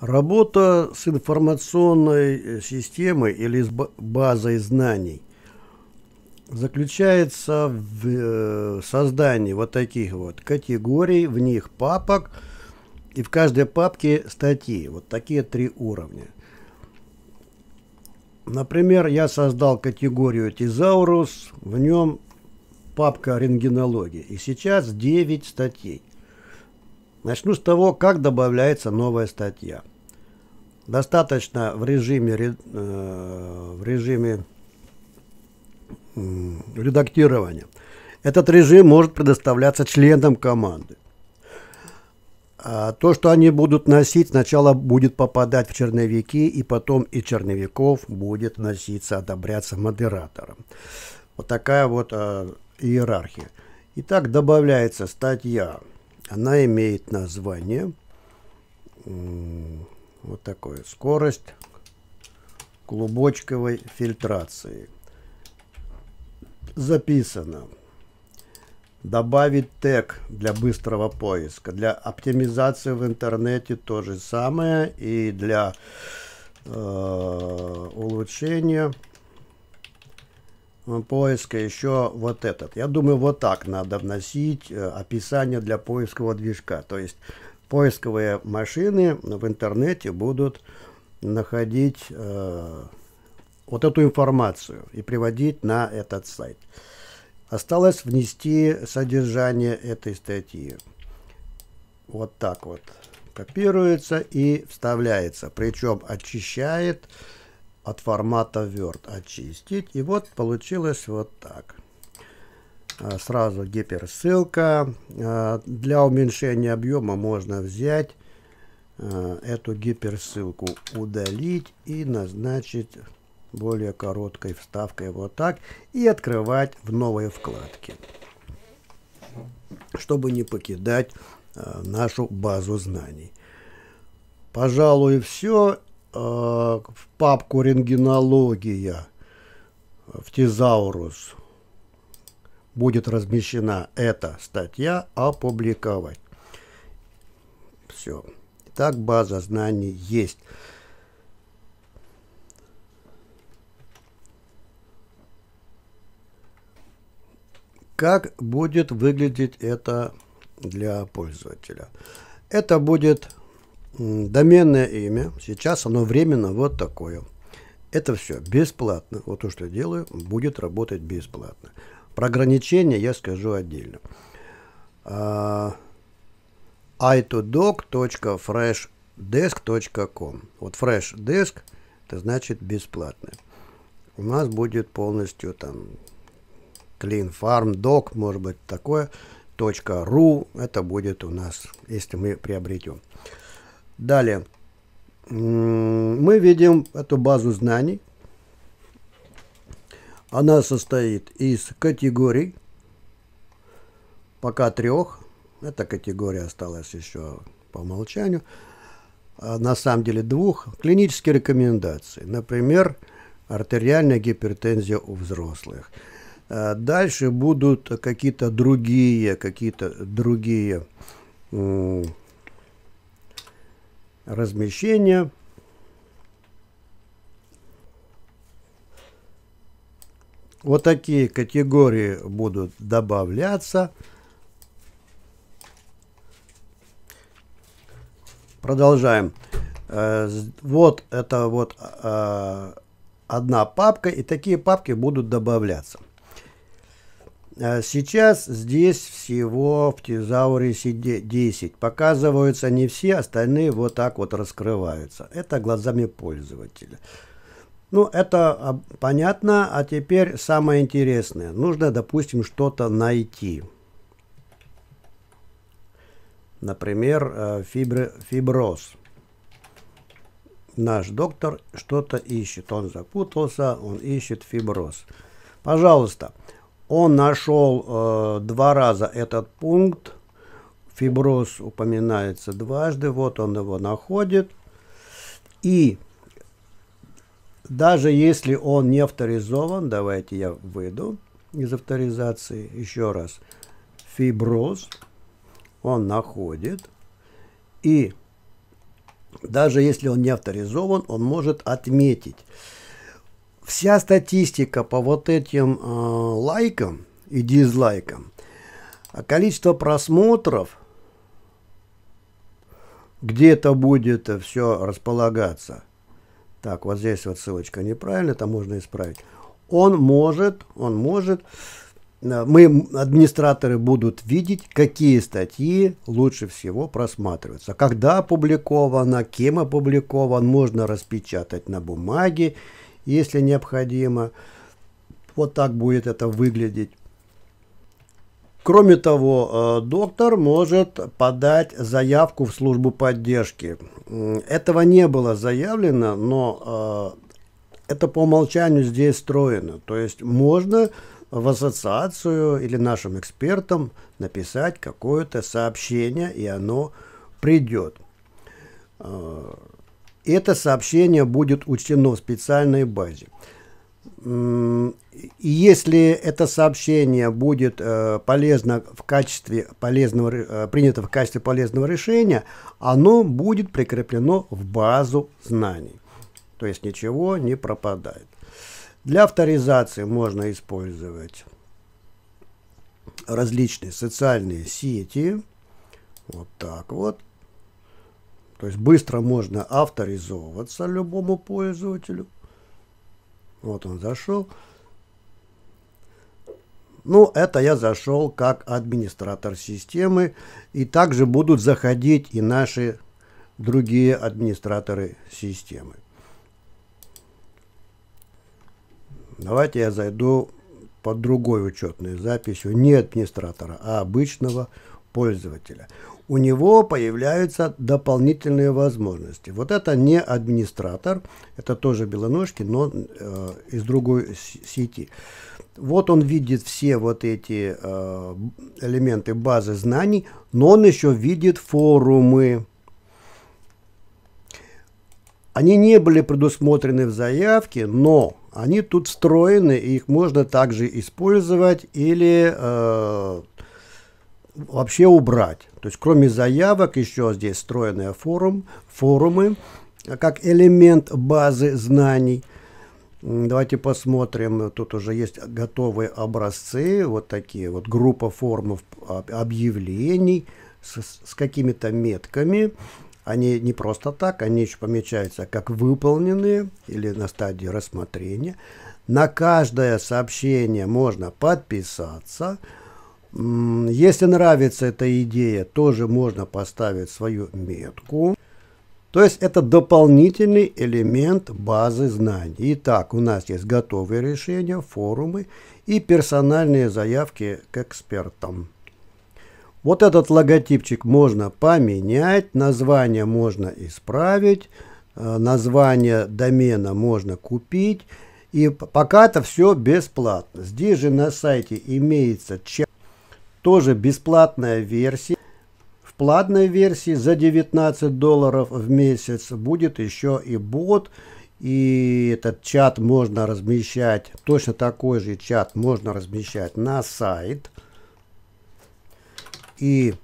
Работа с информационной э, системой или с базой знаний заключается в э, создании вот таких вот категорий, в них папок, и в каждой папке статьи. Вот такие три уровня. Например, я создал категорию Тизаурус, в нем папка рентгенология. И сейчас 9 статей. Начну с того, как добавляется новая статья достаточно в режиме, э, в режиме редактирования. Этот режим может предоставляться членам команды. А то, что они будут носить, сначала будет попадать в черновики, и потом и черновиков будет носиться, одобряться модератором. Вот такая вот а, иерархия. Итак, добавляется статья. Она имеет название вот такое. Скорость клубочковой фильтрации. Записано. Добавить тег для быстрого поиска. Для оптимизации в интернете то же самое. И для э, улучшения поиска еще вот этот. Я думаю, вот так надо вносить э, описание для поискового движка. То есть поисковые машины в интернете будут находить э, вот эту информацию и приводить на этот сайт. Осталось внести содержание этой статьи. Вот так вот копируется и вставляется. Причем очищает от формата Word очистить. И вот получилось вот так. А, сразу гиперссылка. А, для уменьшения объема можно взять а, эту гиперссылку, удалить и назначить более короткой вставкой вот так и открывать в новой вкладке, чтобы не покидать нашу базу знаний. Пожалуй, все. В папку рентгенология в тезаурус будет размещена эта статья, опубликовать. Все. Так база знаний есть. Как будет выглядеть это для пользователя? Это будет доменное имя. Сейчас оно временно вот такое. Это все бесплатно. Вот то, что я делаю, будет работать бесплатно. Про ограничения я скажу отдельно. Uh, а, itodoc.freshdesk.com Вот freshdesk это значит бесплатно. У нас будет полностью там clean farm doc, может быть такое, .ru это будет у нас, если мы приобретем. Далее. Мы видим эту базу знаний. Она состоит из категорий, пока трех. Эта категория осталась еще по умолчанию. А на самом деле двух. Клинические рекомендации. Например, артериальная гипертензия у взрослых. А дальше будут какие-то другие, какие-то другие размещения Вот такие категории будут добавляться. Продолжаем. Э, вот это вот э, одна папка, и такие папки будут добавляться. Э, сейчас здесь всего в тезаурисе 10. Показываются не все, остальные вот так вот раскрываются. Это глазами пользователя. Ну, это а, понятно, а теперь самое интересное. Нужно, допустим, что-то найти. Например, э, фибр... фиброз. Наш доктор что-то ищет. Он запутался, он ищет фиброз. Пожалуйста, он нашел э, два раза этот пункт. Фиброз упоминается дважды. Вот он его находит. И даже если он не авторизован, давайте я выйду из авторизации еще раз. Фиброз он находит. И даже если он не авторизован, он может отметить. Вся статистика по вот этим э, лайкам и дизлайкам, а количество просмотров, где это будет э, все располагаться – так, вот здесь вот ссылочка неправильно, там можно исправить. Он может, он может, э, мы, администраторы, будут видеть, какие статьи лучше всего просматриваются. Когда опубликовано, кем опубликован, можно распечатать на бумаге, если необходимо. Вот так будет это выглядеть. Кроме того, э, доктор может подать заявку в службу поддержки. Этого не было заявлено, но э, это по умолчанию здесь строено. То есть можно в ассоциацию или нашим экспертам написать какое-то сообщение, и оно придет. Э, это сообщение будет учтено в специальной базе если это сообщение будет э, полезно в качестве полезного, э, принято в качестве полезного решения, оно будет прикреплено в базу знаний. То есть ничего не пропадает. Для авторизации можно использовать различные социальные сети. Вот так вот. То есть быстро можно авторизовываться любому пользователю. Вот он зашел. Ну, это я зашел как администратор системы. И также будут заходить и наши другие администраторы системы. Давайте я зайду под другой учетной записью, не администратора, а обычного пользователя у него появляются дополнительные возможности. Вот это не администратор, это тоже белоножки, но э, из другой сети. Вот он видит все вот эти э, элементы базы знаний, но он еще видит форумы. Они не были предусмотрены в заявке, но они тут встроены, и их можно также использовать или э, вообще убрать. То есть кроме заявок еще здесь встроенные форум, форумы как элемент базы знаний. Давайте посмотрим, тут уже есть готовые образцы, вот такие вот группа форумов а, объявлений с, с какими-то метками. Они не просто так, они еще помечаются как выполненные или на стадии рассмотрения. На каждое сообщение можно подписаться – если нравится эта идея, тоже можно поставить свою метку. То есть это дополнительный элемент базы знаний. Итак, у нас есть готовые решения, форумы и персональные заявки к экспертам. Вот этот логотипчик можно поменять, название можно исправить, э, название домена можно купить. И пока это все бесплатно. Здесь же на сайте имеется чек тоже бесплатная версия. В платной версии за 19 долларов в месяц будет еще и бот. И этот чат можно размещать, точно такой же чат можно размещать на сайт. И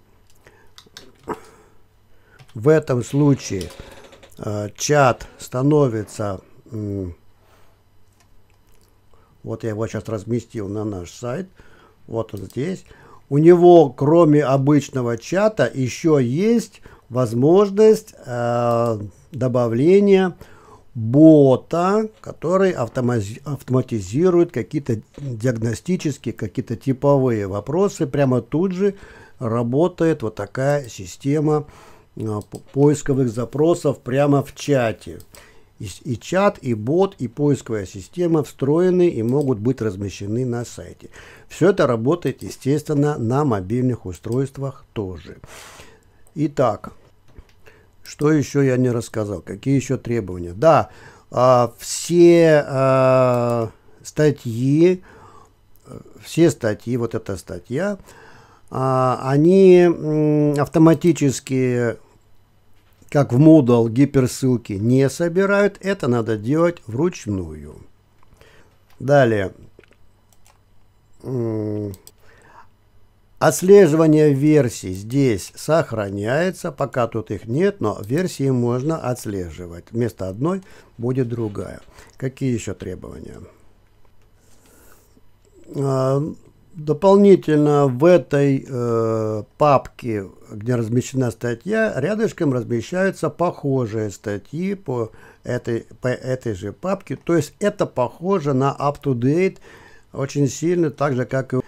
в этом случае э, чат становится... Э, вот я его сейчас разместил на наш сайт. Вот он здесь у него кроме обычного чата еще есть возможность э, добавления бота, который автоматизирует какие-то диагностические, какие-то типовые вопросы. Прямо тут же работает вот такая система э, поисковых запросов прямо в чате. И, и чат, и бот, и поисковая система встроены и могут быть размещены на сайте. Все это работает, естественно, на мобильных устройствах тоже. Итак, что еще я не рассказал? Какие еще требования? Да, а, все а, статьи, все статьи, вот эта статья, а, они автоматически как в Moodle гиперссылки не собирают, это надо делать вручную. Далее. Отслеживание версий здесь сохраняется, пока тут их нет, но версии можно отслеживать. Вместо одной будет другая. Какие еще требования? А, Дополнительно в этой э, папке, где размещена статья, рядышком размещаются похожие статьи по этой, по этой же папке. То есть это похоже на up-to-date очень сильно, так же как и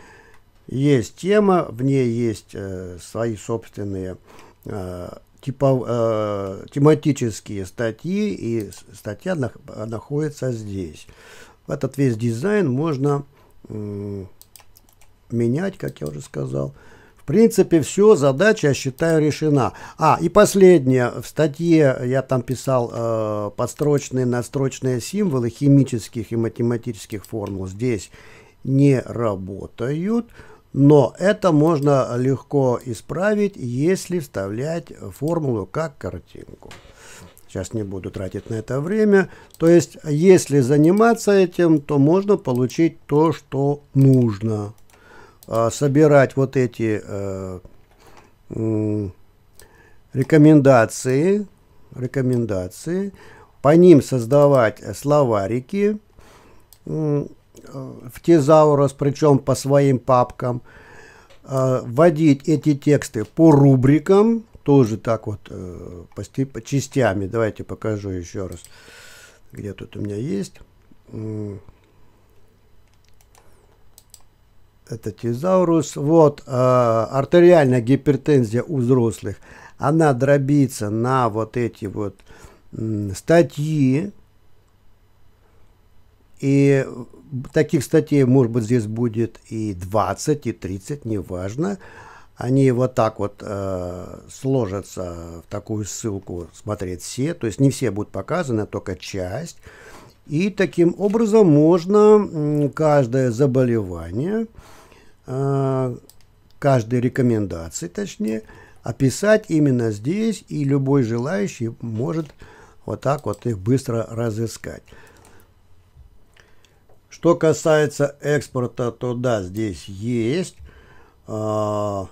есть тема, в ней есть э, свои собственные э, типа, э, тематические статьи, и статья на, находится здесь. Этот весь дизайн можно... Э, менять, как я уже сказал. В принципе, все, задача, я считаю, решена. А, и последнее. В статье я там писал э, подстрочные, настрочные символы химических и математических формул. Здесь не работают. Но это можно легко исправить, если вставлять формулу как картинку. Сейчас не буду тратить на это время. То есть, если заниматься этим, то можно получить то, что нужно. А, собирать вот эти э, рекомендации, рекомендации, по ним создавать э, словарики э, в тезаурус, причем по своим папкам, а, вводить эти тексты по рубрикам, тоже так вот э, по, частями. Давайте покажу еще раз, где тут у меня есть. это тезаурус. Вот э, артериальная гипертензия у взрослых, она дробится на вот эти вот э, статьи. И таких статей, может быть, здесь будет и 20, и 30, неважно. Они вот так вот э, сложатся в такую ссылку смотреть все. То есть не все будут показаны, а только часть. И таким образом можно каждое заболевание Э, каждой рекомендации, точнее, описать именно здесь, и любой желающий может вот так вот их быстро разыскать. Что касается экспорта, то да, здесь есть. А,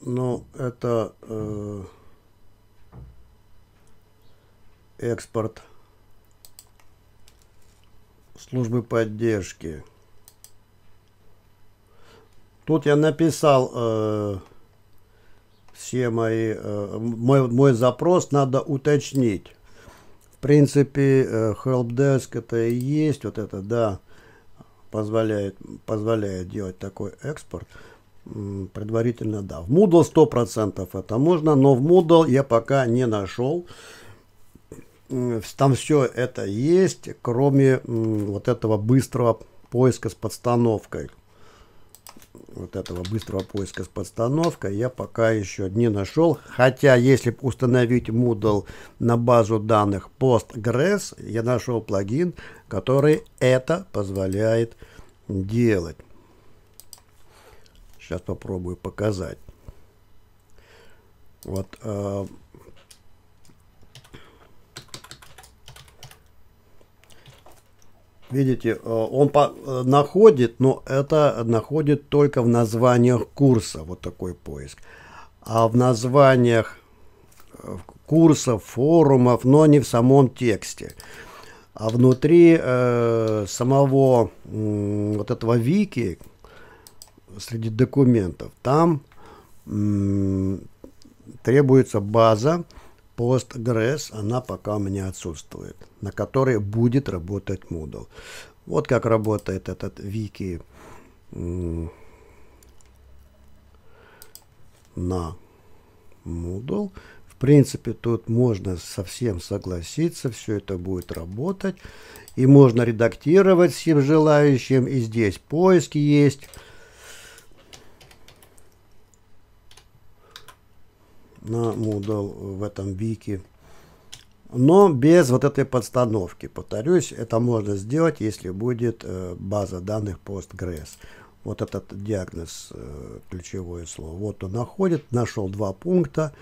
ну, это э, экспорт службы поддержки. Тут я написал э, все мои, э, мой, мой запрос надо уточнить. В принципе, э, helpdesk это и есть, вот это, да, позволяет, позволяет делать такой экспорт. Предварительно, да. В Moodle 100% это можно, но в Moodle я пока не нашел. Э, там все это есть, кроме вот этого быстрого поиска с подстановкой. Вот этого быстрого поиска с подстановкой я пока еще не нашел. Хотя, если установить Moodle на базу данных Postgres, я нашел плагин, который это позволяет делать. Сейчас попробую показать. Вот э, Видите, э, он э, находит, но это находит только в названиях курса, вот такой поиск. А в названиях э, курсов, форумов, но не в самом тексте. А внутри э, самого э, вот этого вики, среди документов, там э, требуется база, PostgreS, она пока у меня отсутствует, на которой будет работать Moodle. Вот как работает этот вики на Moodle. В принципе, тут можно совсем согласиться, все это будет работать. И можно редактировать всем желающим, и здесь поиски есть. на Moodle в этом вики. Но без вот этой подстановки. Повторюсь, это можно сделать, если будет э, база данных Postgres. Вот этот диагноз, э, ключевое слово. Вот он находит, нашел два пункта.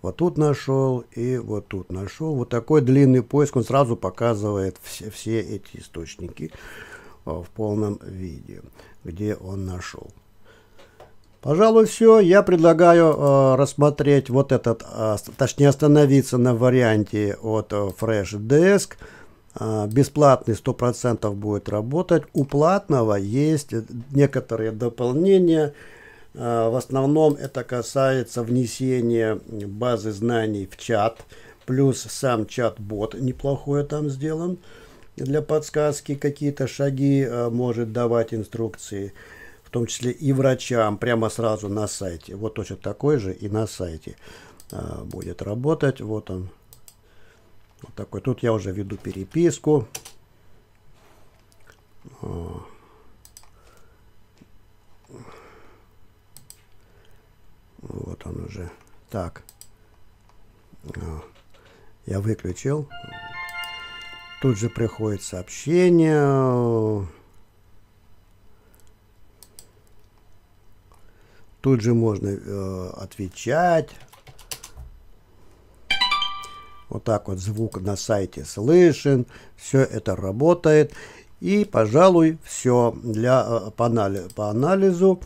Вот тут нашел и вот тут нашел. Вот такой длинный поиск, он сразу показывает все, все эти источники э, в полном виде, где он нашел. Пожалуй, все. Я предлагаю э, рассмотреть вот этот, э, точнее остановиться на варианте от э, Freshdesk. Э, бесплатный 100% будет работать. У платного есть э, некоторые дополнения. Э, в основном это касается внесения базы знаний в чат. Плюс сам чат-бот неплохой там сделан для подсказки, какие-то шаги э, может давать инструкции в том числе и врачам, прямо сразу на сайте. Вот точно такой же и на сайте а, будет работать. Вот он. Вот такой. Тут я уже веду переписку. А. Вот он уже. Так. А. Я выключил. Тут же приходит сообщение. Тут же можно э, отвечать. Вот так вот звук на сайте слышен. Все это работает. И, пожалуй, все для, э, по, анализу, по э, анализу.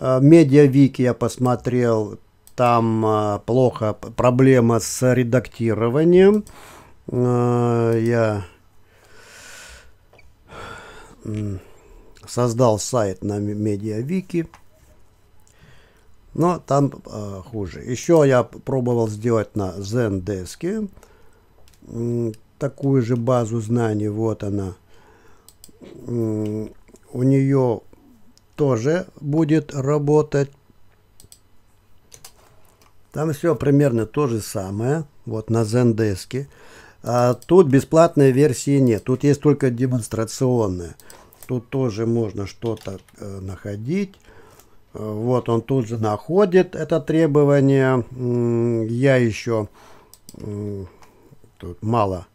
Медиавики я посмотрел, там э, плохо, проблема с редактированием. Я создал сайт на медиавики но там э, хуже. Еще я пробовал сделать на Zen деске такую же базу знаний, вот она. У нее тоже будет работать. Там все примерно то же самое, вот на Zendesk. А тут бесплатной версии нет, тут есть только демонстрационная. Тут тоже можно что-то э, находить. Вот он тут же находит это требование. Я еще тут мало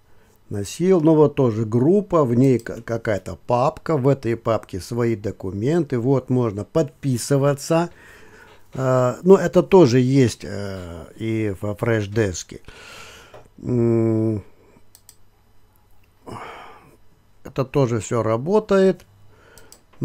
носил. Но вот тоже группа, в ней какая-то папка, в этой папке свои документы. Вот можно подписываться. А, но ну, это тоже есть э, и в фреш-деске. Это тоже все работает.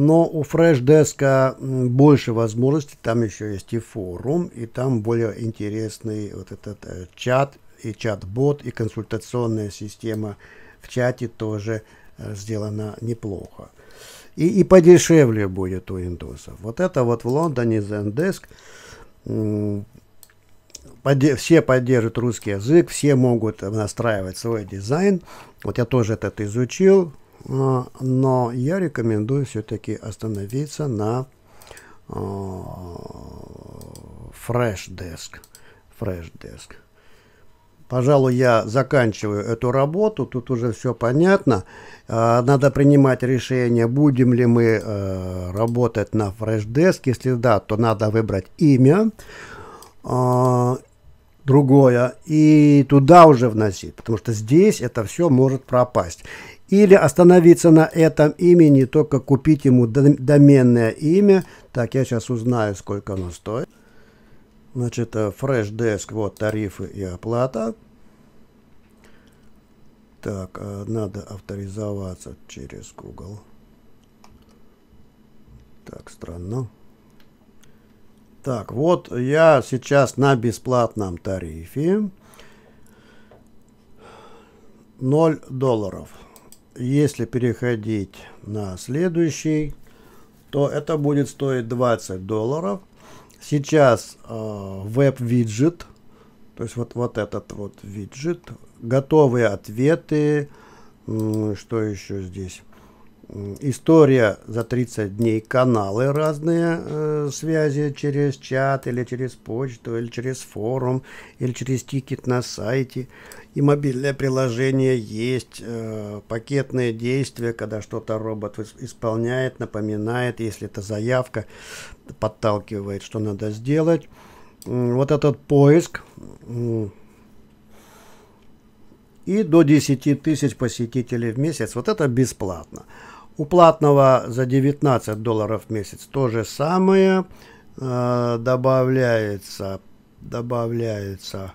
Но у Freshdesk больше возможностей, там еще есть и форум, и там более интересный вот этот э, чат, и чат-бот, и консультационная система в чате тоже э, сделана неплохо. И, и подешевле будет у индусов. Вот это вот в Лондоне Zendesk все поддерживают русский язык, все могут э, настраивать свой дизайн. Вот я тоже этот изучил, Э, но я рекомендую все-таки остановиться на Fresh Desk. Fresh Desk. Пожалуй, я заканчиваю эту работу, тут уже все понятно. Э, надо принимать решение, будем ли мы э, работать на Freshdesk. Если да, то надо выбрать имя другое и туда уже вносить, потому что здесь это все может пропасть или остановиться на этом имени, только купить ему доменное имя. Так, я сейчас узнаю, сколько оно стоит. Значит, э, Fresh Desk, вот тарифы и оплата. Так, э, надо авторизоваться через Google. Так, странно. Так, вот я сейчас на бесплатном тарифе. 0 долларов. Если переходить на следующий, то это будет стоить 20 долларов. Сейчас э, веб-виджет, то есть вот, вот этот вот виджет, готовые ответы, что еще здесь? История за 30 дней, каналы разные, э, связи через чат или через почту, или через форум, или через тикет на сайте. И мобильное приложение есть, э, пакетные действия, когда что-то робот исполняет, напоминает, если это заявка, подталкивает, что надо сделать. Вот этот поиск. И до 10 тысяч посетителей в месяц. Вот это бесплатно. У платного за 19 долларов в месяц то же самое. Э, добавляется, добавляется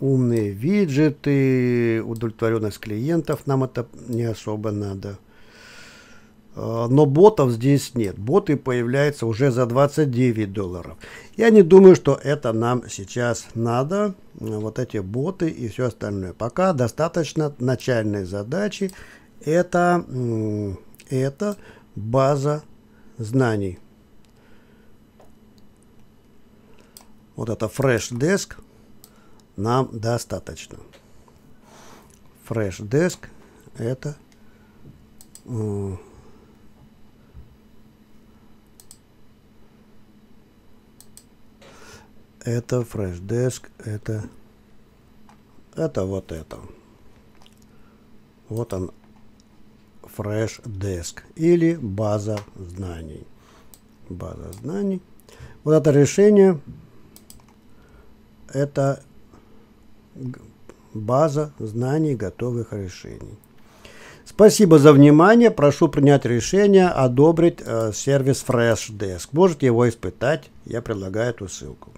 умные виджеты, удовлетворенность клиентов. Нам это не особо надо. Э, но ботов здесь нет. Боты появляются уже за 29 долларов. Я не думаю, что это нам сейчас надо. Э, вот эти боты и все остальное. Пока достаточно начальной задачи это, это база знаний. Вот это Fresh Desk нам достаточно. Fresh Desk это э, это Fresh Desk, это это вот это. Вот он Fresh Desk или база знаний. База знаний. Вот это решение, это база знаний готовых решений. Спасибо за внимание. Прошу принять решение одобрить э, сервис Fresh Desk. Можете его испытать. Я предлагаю эту ссылку.